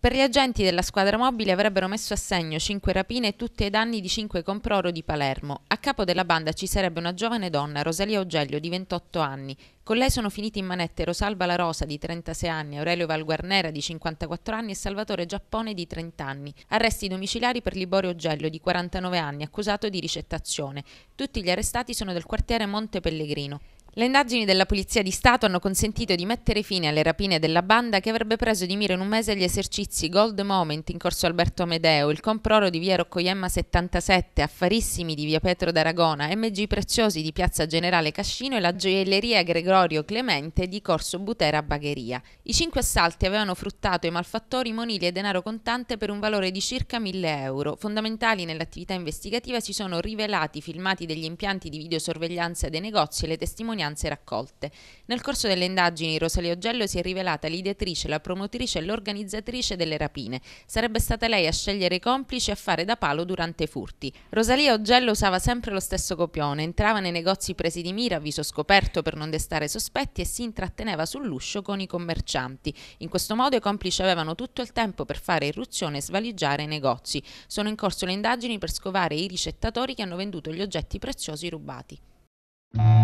Per gli agenti della squadra mobile avrebbero messo a segno cinque rapine e tutte ai danni di cinque comproro di Palermo. A capo della banda ci sarebbe una giovane donna, Rosalia Ogelio, di 28 anni. Con lei sono finiti in manette Rosalba La Rosa, di 36 anni, Aurelio Valguarnera, di 54 anni e Salvatore Giappone, di 30 anni. Arresti domiciliari per Liborio Ogelio, di 49 anni, accusato di ricettazione. Tutti gli arrestati sono del quartiere Monte Pellegrino. Le indagini della Polizia di Stato hanno consentito di mettere fine alle rapine della banda che avrebbe preso di mira in un mese gli esercizi Gold Moment in corso Alberto Amedeo, il Comproro di via Roccoiemma 77, Affarissimi di via Petro d'Aragona, MG Preziosi di piazza Generale Cascino e la gioielleria Gregorio Clemente di corso Butera Bagheria. I cinque assalti avevano fruttato i malfattori monili e denaro contante per un valore di circa 1000 euro. Fondamentali nell'attività investigativa si sono rivelati filmati degli impianti di videosorveglianza dei negozi e le testimonianze testimonianze raccolte. Nel corso delle indagini Rosalia Ogello si è rivelata l'ideatrice, la promotrice e l'organizzatrice delle rapine. Sarebbe stata lei a scegliere i complici e a fare da palo durante i furti. Rosalia Ogello usava sempre lo stesso copione, entrava nei negozi presi di mira, viso scoperto per non destare sospetti e si intratteneva sull'uscio con i commercianti. In questo modo i complici avevano tutto il tempo per fare irruzione e svaligiare i negozi. Sono in corso le indagini per scovare i ricettatori che hanno venduto gli oggetti preziosi rubati.